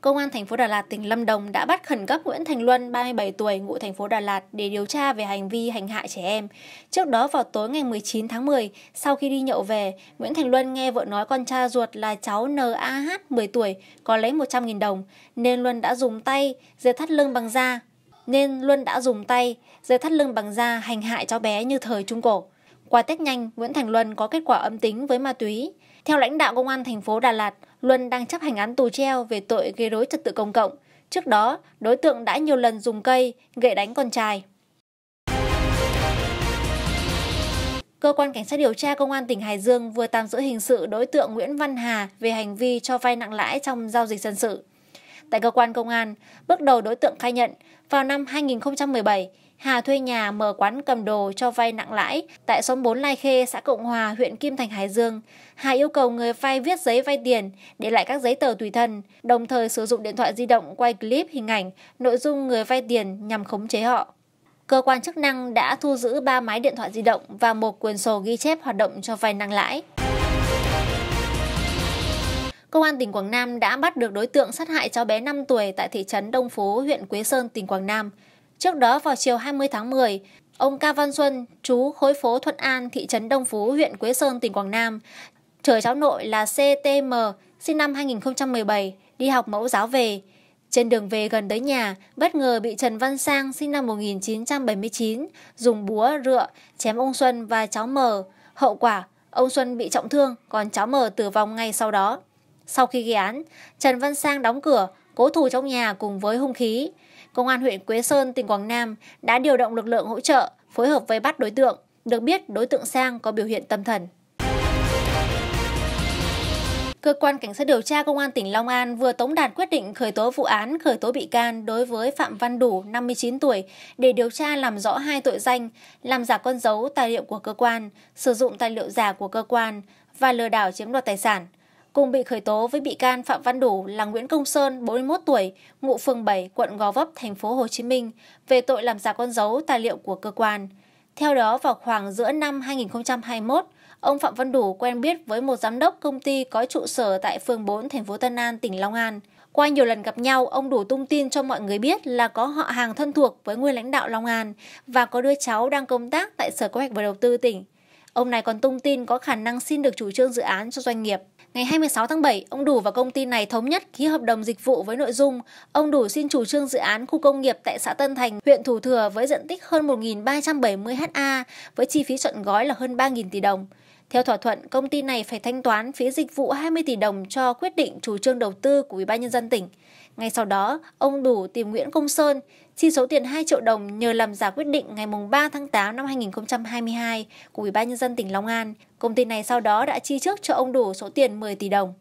Công an thành phố Đà Lạt, tỉnh Lâm Đồng đã bắt khẩn cấp Nguyễn Thành Luân, 37 tuổi, ngụ thành phố Đà Lạt để điều tra về hành vi hành hạ trẻ em. Trước đó vào tối ngày 19 tháng 10, sau khi đi nhậu về, Nguyễn Thành Luân nghe vợ nói con cha ruột là cháu NAH 10 tuổi có lấy 100.000 đồng, nên Luân đã dùng tay dây thắt lưng bằng da, nên Luân đã dùng tay dây thắt lưng bằng da hành hại cháu bé như thời Trung Cổ. Qua test nhanh, Nguyễn Thành Luân có kết quả âm tính với ma túy. Theo lãnh đạo công an thành phố Đà Lạt, Luân đang chấp hành án tù treo về tội gây rối trật tự công cộng. Trước đó, đối tượng đã nhiều lần dùng cây, gậy đánh con trai. Cơ quan Cảnh sát điều tra Công an tỉnh Hải Dương vừa tạm giữ hình sự đối tượng Nguyễn Văn Hà về hành vi cho vay nặng lãi trong giao dịch dân sự. Tại cơ quan công an, bước đầu đối tượng khai nhận, vào năm 2017, Hà thuê nhà mở quán cầm đồ cho vay nặng lãi tại xóm 4 Lai Khê, xã Cộng Hòa, huyện Kim Thành, Hải Dương. Hà yêu cầu người vay viết giấy vay tiền, để lại các giấy tờ tùy thân, đồng thời sử dụng điện thoại di động quay clip hình ảnh, nội dung người vay tiền nhằm khống chế họ. Cơ quan chức năng đã thu giữ 3 máy điện thoại di động và một quyển sổ ghi chép hoạt động cho vay nặng lãi. Công an tỉnh Quảng Nam đã bắt được đối tượng sát hại cháu bé 5 tuổi tại thị trấn Đông Phú, huyện Quế Sơn, tỉnh Quảng Nam. Trước đó vào chiều 20 tháng 10, ông Ca Văn Xuân, chú khối phố Thuận An, thị trấn Đông Phú, huyện Quế Sơn, tỉnh Quảng Nam, chở cháu nội là CTM, sinh năm 2017, đi học mẫu giáo về. Trên đường về gần tới nhà, bất ngờ bị Trần Văn Sang sinh năm 1979 dùng búa, rựa chém ông Xuân và cháu M. Hậu quả, ông Xuân bị trọng thương, còn cháu M tử vong ngay sau đó. Sau khi gây án, Trần Văn Sang đóng cửa, cố thủ trong nhà cùng với hung khí. Công an huyện Quế Sơn, tỉnh Quảng Nam đã điều động lực lượng hỗ trợ, phối hợp vây bắt đối tượng. Được biết, đối tượng Sang có biểu hiện tâm thần. Cơ quan Cảnh sát điều tra Công an tỉnh Long An vừa tống đạt quyết định khởi tố vụ án khởi tố bị can đối với Phạm Văn Đủ, 59 tuổi, để điều tra làm rõ hai tội danh, làm giả con dấu tài liệu của cơ quan, sử dụng tài liệu giả của cơ quan và lừa đảo chiếm đoạt tài sản cùng bị khởi tố với bị can Phạm Văn Đủ là Nguyễn Công Sơn, 41 tuổi, ngụ phường 7, quận Gò Vấp, thành phố Hồ Chí Minh về tội làm giả con dấu tài liệu của cơ quan. Theo đó, vào khoảng giữa năm 2021, ông Phạm Văn Đủ quen biết với một giám đốc công ty có trụ sở tại phường 4, thành phố Tân An, tỉnh Long An. Qua nhiều lần gặp nhau, ông Đủ tung tin cho mọi người biết là có họ hàng thân thuộc với nguyên lãnh đạo Long An và có đứa cháu đang công tác tại Sở Kế hoạch và Đầu tư tỉnh. Ông này còn tung tin có khả năng xin được chủ trương dự án cho doanh nghiệp. Ngày 26 tháng 7, ông Đủ và công ty này thống nhất ký hợp đồng dịch vụ với nội dung ông Đủ xin chủ trương dự án khu công nghiệp tại xã Tân Thành, huyện Thủ Thừa với diện tích hơn 1.370 ha với chi phí chọn gói là hơn 3.000 tỷ đồng. Theo thỏa thuận, công ty này phải thanh toán phí dịch vụ 20 tỷ đồng cho quyết định chủ trương đầu tư của Ủy ban nhân dân tỉnh. Ngay sau đó, ông Đủ tìm Nguyễn Công Sơn chi số tiền 2 triệu đồng nhờ làm giả quyết định ngày 3 tháng 8 năm 2022 của Ủy ban nhân dân tỉnh Long An. Công ty này sau đó đã chi trước cho ông Đủ số tiền 10 tỷ đồng.